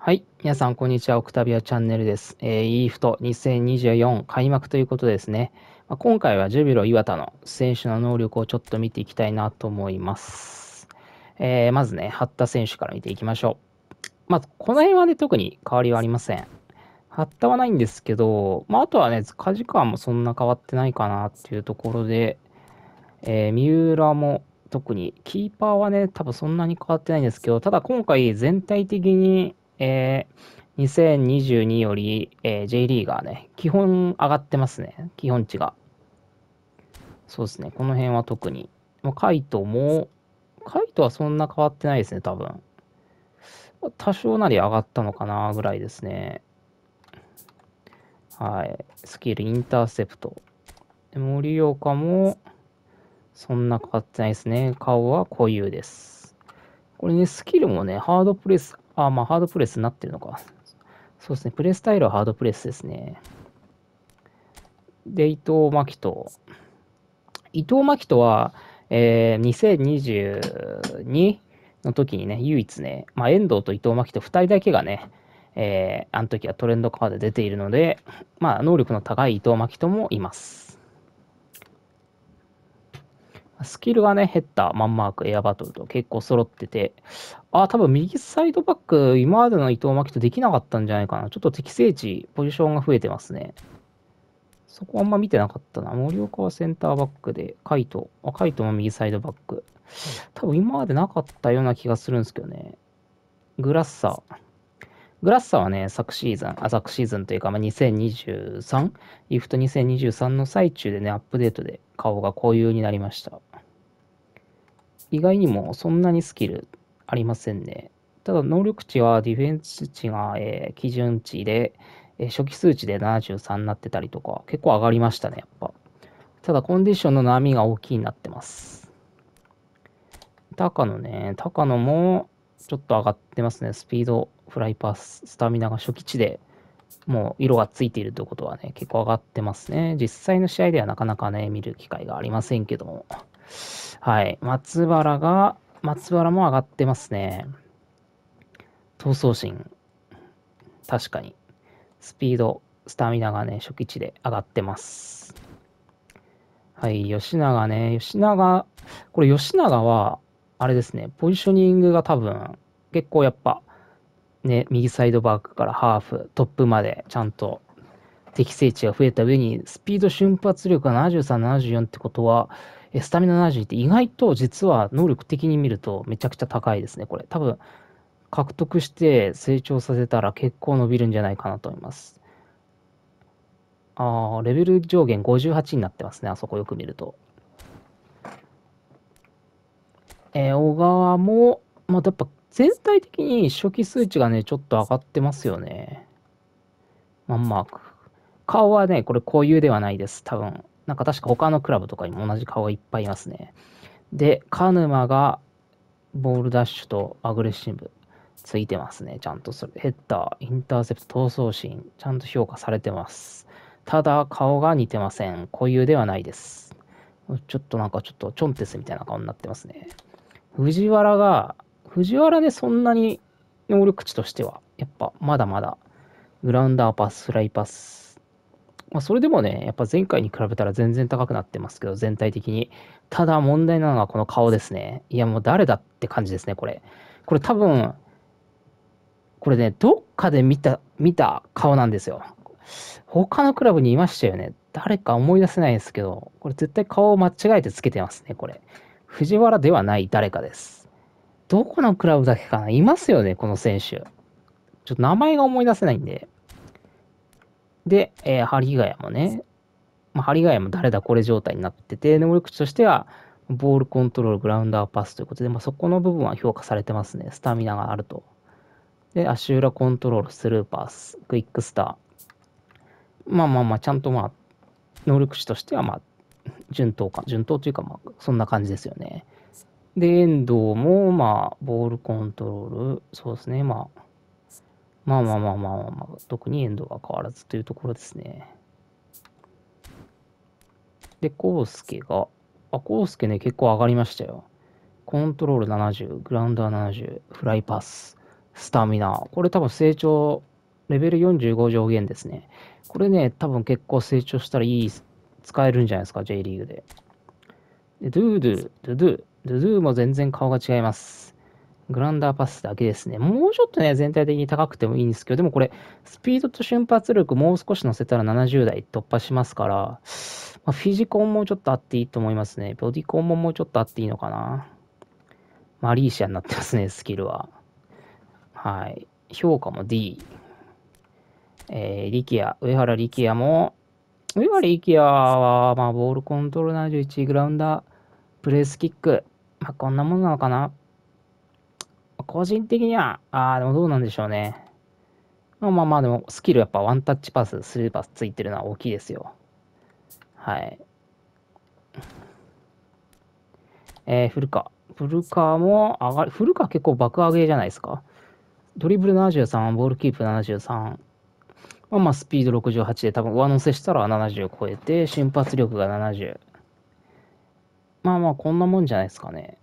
はい。皆さん、こんにちは。オクタビアチャンネルです。えー、ーフト2 0 2 4開幕ということですね。まあ、今回はジュビロ磐田の選手の能力をちょっと見ていきたいなと思います。えー、まずね、八田選手から見ていきましょう。まず、この辺はね、特に変わりはありません。八田はないんですけど、まあ、あとはね、カジカもそんな変わってないかなっていうところで、えー、三浦も特に、キーパーはね、多分そんなに変わってないんですけど、ただ今回全体的にえー、2022より、えー、J リーガーね、基本上がってますね、基本値が。そうですね、この辺は特に。まあ、カイトも、カイトはそんな変わってないですね、多分。多少なり上がったのかな、ぐらいですね。はい。スキル、インターセプト。で森岡も、そんな変わってないですね。顔は固有です。これね、スキルもね、ハードプレスあ、まあ、ハードプレスになってるのか。そうですね。プレースタイルはハードプレスですね。で、伊藤真希と。伊藤真希とは、えー、2022の時にね、唯一ね、まあ、遠藤と伊藤真希と2人だけがね、えー、あの時はトレンドカード出ているので、まあ、能力の高い伊藤真希ともいます。スキルがね、減ったマンマーク、エアバトルと結構揃ってて、あ、多分右サイドバック、今までの伊藤真希とできなかったんじゃないかな。ちょっと適正値、ポジションが増えてますね。そこあんま見てなかったな。森岡はセンターバックで、カイト、あ、カイトも右サイドバック。多分今までなかったような気がするんですけどね。グラッサー。グラッサーはね、昨シーズン、あ、昨シーズンというか、まあ、2023、イフト2023の最中でね、アップデートで顔がこういうになりました。意外にもそんなにスキルありませんね。ただ、能力値はディフェンス値が、えー、基準値で、えー、初期数値で73になってたりとか、結構上がりましたね、やっぱ。ただ、コンディションの波が大きいになってます。高野ね、高野もちょっと上がってますね。スピード、フライパス、スタミナが初期値でもう色がついているということはね、結構上がってますね。実際の試合ではなかなかね、見る機会がありませんけども。はい。松原が、松原も上がってますね。闘争心。確かに。スピード、スタミナがね、初期値で上がってます。はい、吉永ね、吉永、これ吉永は、あれですね、ポジショニングが多分、結構やっぱ、ね、右サイドバックからハーフ、トップまでちゃんと適正値が増えた上に、スピード瞬発力が73、74ってことは、スタミナ7 0って意外と実は能力的に見るとめちゃくちゃ高いですね、これ。多分、獲得して成長させたら結構伸びるんじゃないかなと思います。ああ、レベル上限58になってますね、あそこよく見ると。えー、小川も、まあ、やっぱ全体的に初期数値がね、ちょっと上がってますよね。まんま。顔はね、これ固有ではないです、多分。なんか確か他のクラブとかにも同じ顔がいっぱいいますね。で、鹿沼がボールダッシュとアグレッシブついてますね。ちゃんとそれ。ヘッダー、インターセプト、闘争心、ちゃんと評価されてます。ただ、顔が似てません。固有ではないです。ちょっとなんかちょっとチョンテスみたいな顔になってますね。藤原が、藤原でそんなに能力値としては、やっぱまだまだ、グラウンダーパス、フライパス、まあ、それでもね、やっぱ前回に比べたら全然高くなってますけど、全体的に。ただ問題なのはこの顔ですね。いや、もう誰だって感じですね、これ。これ多分、これね、どっかで見た、見た顔なんですよ。他のクラブにいましたよね。誰か思い出せないですけど、これ絶対顔を間違えてつけてますね、これ。藤原ではない誰かです。どこのクラブだけかないますよね、この選手。ちょっと名前が思い出せないんで。で、えー、針ヶ谷もね、まあ、針ヶ谷も誰だこれ状態になってて、能力値としては、ボールコントロール、グラウンダーパスということで、まあ、そこの部分は評価されてますね。スタミナがあると。で、足裏コントロール、スルーパス、クイックスター。まあまあまあ、ちゃんとまあ、能力値としてはまあ、順当か、順当というかまあ、そんな感じですよね。で、遠藤もまあ、ボールコントロール、そうですね、まあ、まあまあまあまあまあ、まあ、特にエンドは変わらずというところですね。で、コウスケが、あ、コウスケね、結構上がりましたよ。コントロール70、グラウンダー70、フライパス、スタミナ。これ多分成長、レベル45上限ですね。これね、多分結構成長したらいい、使えるんじゃないですか、J リーグで。で、ドゥードゥ、ドゥドゥ、ドゥドゥも全然顔が違います。グランダーパスだけですね。もうちょっとね、全体的に高くてもいいんですけど、でもこれ、スピードと瞬発力もう少し乗せたら70台突破しますから、まあ、フィジコンもちょっとあっていいと思いますね。ボディコンももうちょっとあっていいのかな。マリーシアになってますね、スキルは。はい。評価も D。えー、キア、上原力也も、上原力也は、まあ、ボールコントロール71、グラウンダー、プレースキック。まあ、こんなもんなのかな。個人的には、ああ、でもどうなんでしょうね。まあまあまあ、でもスキルやっぱワンタッチパス、スルーパスついてるのは大きいですよ。はい。えー、古川。古川も上がる。古川結構爆上げじゃないですか。ドリブル73、ボールキープ73。まあまあ、スピード68で多分上乗せしたら70超えて、瞬発力が70。まあまあ、こんなもんじゃないですかね。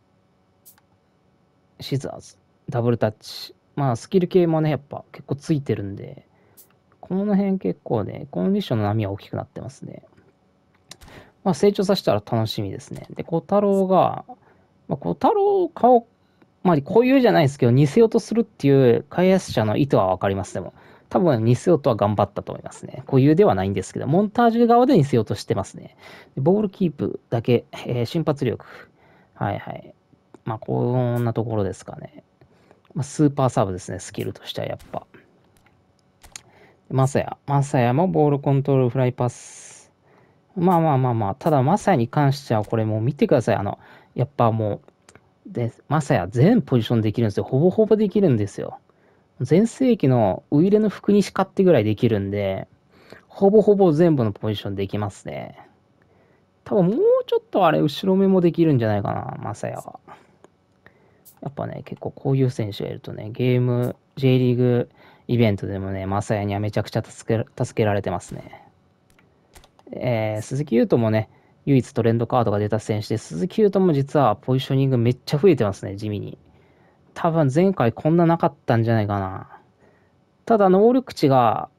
シザーズ。ダブルタッチ。まあ、スキル系もね、やっぱ結構ついてるんで、この辺結構ね、コンディションの波は大きくなってますね。まあ、成長させたら楽しみですね。で、小太郎が、まあ、小太郎顔、まあ、こういうじゃないですけど、似せようとするっていう開発者の意図はわかります、でも。多分、似せようとは頑張ったと思いますね。固有ではないんですけど、モンタージュ側で似せようとしてますね。ボールキープだけ、えー、瞬発力。はいはい。まあ、こんなところですかね。まあ、スーパーサーブですね、スキルとしてはやっぱ。マサヤ。マサヤもボールコントロール、フライパス。まあまあまあまあ、ただマサヤに関してはこれもう見てください。あの、やっぱもう、で、マサヤ全ポジションできるんですよ。ほぼほぼできるんですよ。全盛期のウイレの服にしかってぐらいできるんで、ほぼほぼ全部のポジションできますね。多分もうちょっとあれ、後ろ目もできるんじゃないかな、マサヤは。やっぱね、結構こういう選手がいるとね、ゲーム、J リーグイベントでもね、マサヤにはめちゃくちゃ助け助けられてますね。えー、鈴木優斗もね、唯一トレンドカードが出た選手で、鈴木優斗も実はポジショニングめっちゃ増えてますね、地味に。多分前回こんななかったんじゃないかな。ただ、能力値が、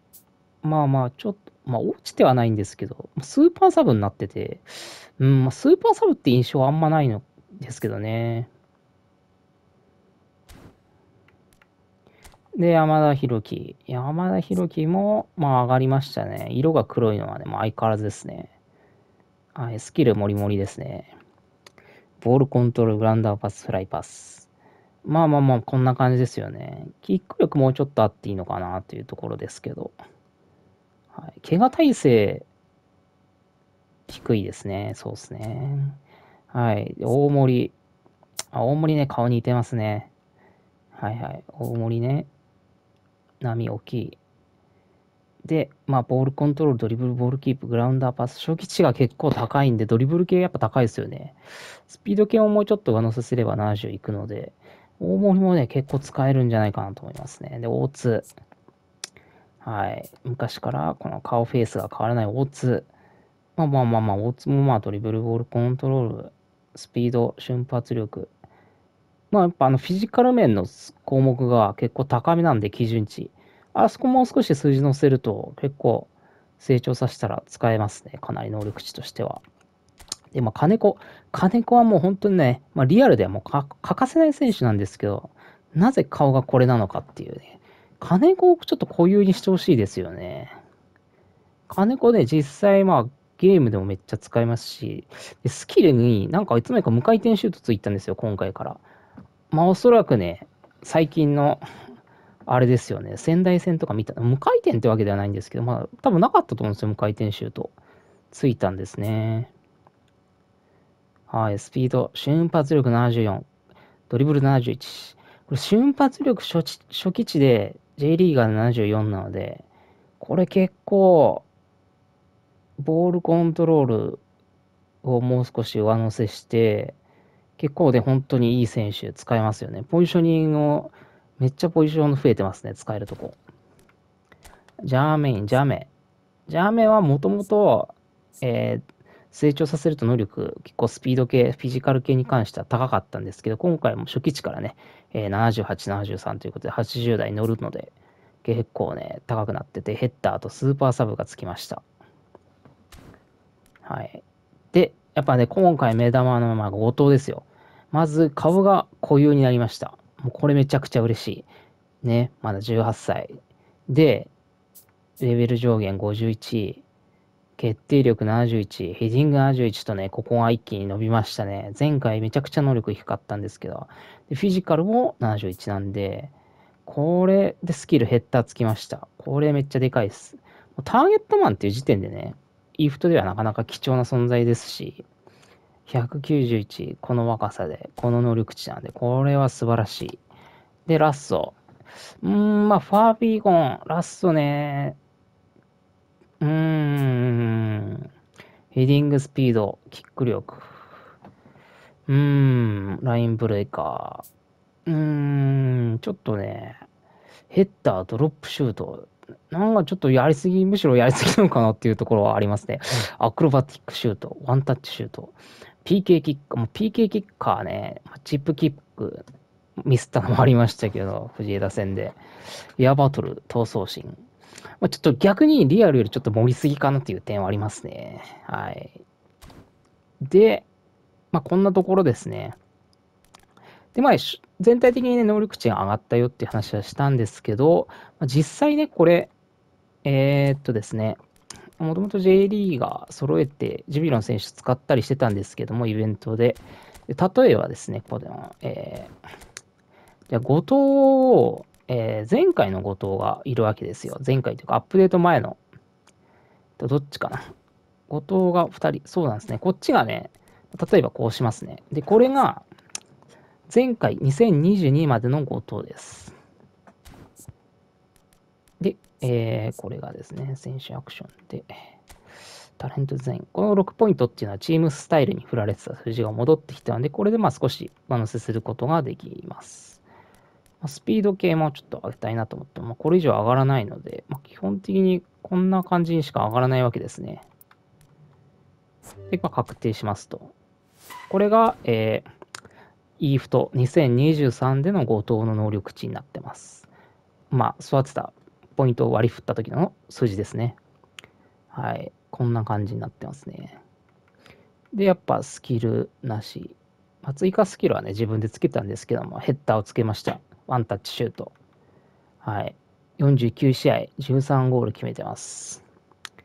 まあまあ、ちょっと、まあ落ちてはないんですけど、スーパーサブになってて、うん、まあ、スーパーサブって印象はあんまないのですけどね。で、山田博樹。山田博樹も、まあ上がりましたね。色が黒いのはね、も相変わらずですね。はい、スキルもりもりですね。ボールコントロール、グランダーパス、フライパス。まあまあまあ、こんな感じですよね。キック力もうちょっとあっていいのかなというところですけど。はい、怪我体勢、低いですね。そうですね。はい、大森。あ、大森ね、顔似てますね。はいはい。大森ね。波大きい。で、まあ、ボールコントロール、ドリブル、ボールキープ、グラウンダーパス、初期値が結構高いんで、ドリブル系やっぱ高いですよね。スピード系をもうちょっと上乗せすれば70いくので、大森もね、結構使えるんじゃないかなと思いますね。で、大津。はい。昔からこの顔フェイスが変わらない大津。まあまあまあまあ、大津もまあドリブル、ボールコントロール、スピード、瞬発力、まあ、やっぱあのフィジカル面の項目が結構高めなんで、基準値。あそこもう少し数字載せると結構成長させたら使えますね。かなり能力値としては。で、まあ、金子。金子はもう本当にね、まあ、リアルではもう欠かせない選手なんですけど、なぜ顔がこれなのかっていうね。金子をちょっと固有にしてほしいですよね。金子ね、実際まあ、ゲームでもめっちゃ使いますし、スキルになんかいつの間にか無回転シュートついたんですよ、今回から。まあおそらくね、最近の、あれですよね、仙台戦とか見た、無回転ってわけではないんですけど、まあ多分なかったと思うんですよ、無回転シュート。ついたんですね。はい、スピード、瞬発力74、ドリブル71。これ瞬発力初初期値で J リーガー74なので、これ結構、ボールコントロールをもう少し上乗せして、結構で本当にいい選手使えますよね。ポジショニングを、めっちゃポジション増えてますね、使えるとこ。ジャーメイン、ジャーメイ。ジャーメイはもともと、えー、成長させると能力、結構スピード系、フィジカル系に関しては高かったんですけど、今回も初期値からね、えー、78、73ということで、80台乗るので、結構ね、高くなってて、ヘッダーとスーパーサブがつきました。はい。で、やっぱね、今回目玉のまあ後藤ですよ。まず株が固有になりました。もうこれめちゃくちゃ嬉しい。ね、まだ18歳。で、レベル上限51、決定力71、ヘディング71とね、ここが一気に伸びましたね。前回めちゃくちゃ能力低かったんですけど、でフィジカルも71なんで、これでスキルヘッダーつきました。これめっちゃでかいです。ターゲットマンっていう時点でね、イフトではなかなか貴重な存在ですし、191、この若さで、この能力値なんで、これは素晴らしい。で、ラッソ。うーん、まあ、ファービーゴン、ラッソね。うーん、ヘディングスピード、キック力。うーん、ラインブレーカー。うーん、ちょっとね、ヘッダー、ドロップシュート、なんかちょっとやりすぎ、むしろやりすぎなのかなっていうところはありますね。アクロバティックシュート、ワンタッチシュート、PK キッカもう PK キッカーね、チップキック、ミスったのもありましたけど、藤枝戦で。エアバトル、闘争心。まあ、ちょっと逆にリアルよりちょっと盛りすぎかなっていう点はありますね。はい。で、まあ、こんなところですね。で、まあ、全体的にね、能力値が上がったよって話はしたんですけど、実際ね、これ、えー、っとですね、もともと J リーガー揃えて、ジュビロン選手使ったりしてたんですけども、イベントで。例えばですね、この、えー、じゃ後藤を、えー、前回の後藤がいるわけですよ。前回というか、アップデート前の、どっちかな。後藤が2人、そうなんですね。こっちがね、例えばこうしますね。で、これが、前回2022までの5等です。で、えー、これがですね、選手アクションで、タレント全員。この6ポイントっていうのはチームスタイルに振られてた数字が戻ってきたので、これでまあ少し上乗せすることができます。スピード系もちょっと上げたいなと思っても、まあ、これ以上上がらないので、まあ、基本的にこんな感じにしか上がらないわけですね。で、まあ、確定しますと。これが、えー、ーフと2 0 2 3での後藤の能力値になってます。まあ、育てたポイントを割り振った時の数字ですね。はい。こんな感じになってますね。で、やっぱスキルなし。まあ、追加スキルはね、自分でつけたんですけども、ヘッダーをつけました。ワンタッチシュート。はい。49試合、13ゴール決めてます。っ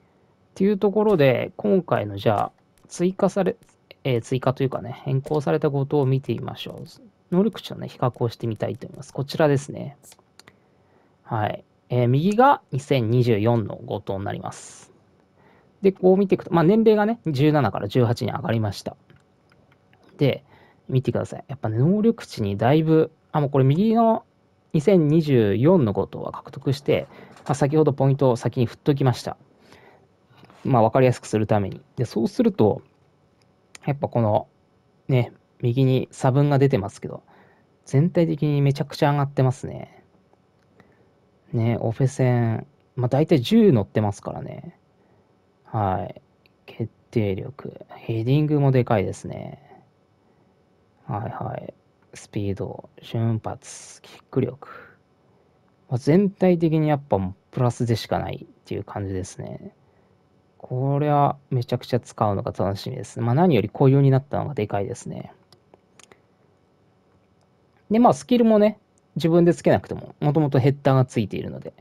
ていうところで、今回のじゃあ、追加され、えー、追加というかね、変更されたことを見てみましょう。能力値のね、比較をしてみたいと思います。こちらですね。はい。えー、右が2024の5等になります。で、こう見ていくと、まあ、年齢がね、17から18に上がりました。で、見てください。やっぱね、能力値にだいぶ、あ、もうこれ右の2024の5等は獲得して、まあ、先ほどポイントを先に振っときました。まあ、分かりやすくするために。で、そうすると、やっぱこの、ね、右に差分が出てますけど、全体的にめちゃくちゃ上がってますね。ね、オフェ戦、まあ大体10乗ってますからね。はい。決定力。ヘディングもでかいですね。はいはい。スピード、瞬発、キック力。まあ、全体的にやっぱプラスでしかないっていう感じですね。これはめちゃくちゃ使うのが楽しみですまあ、何より固有になったのがでかいですね。で、まあスキルもね、自分でつけなくても、もともとヘッダーがついているので、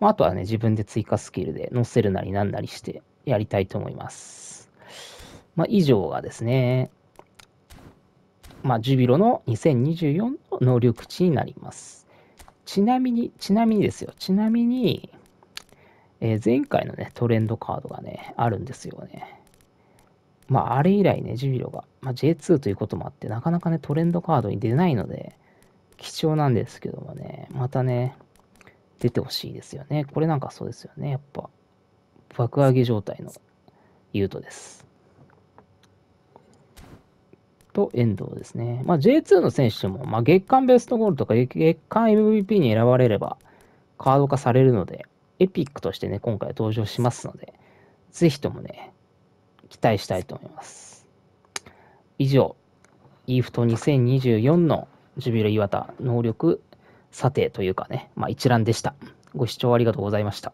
まあ、あとはね、自分で追加スキルで載せるなりなんなりしてやりたいと思います。まあ、以上がですね、まあ、ジュビロの2024の能力値になります。ちなみに、ちなみにですよ。ちなみに、えー、前回のね、トレンドカードがね、あるんですよね。まあ、あれ以来ね、ジュビロが、まあ、J2 ということもあって、なかなかね、トレンドカードに出ないので、貴重なんですけどもね、またね、出てほしいですよね。これなんかそうですよね、やっぱ。爆上げ状態のユートです。と、遠藤ですね。まあ、J2 の選手も、まあ、月間ベストゴールとか月間 MVP に選ばれれば、カード化されるので、エピックとしてね、今回登場しますので、ぜひともね、期待したいと思います。以上、イーフト2024のジュビロ磐田能力査定というかね、まあ、一覧でした。ご視聴ありがとうございました。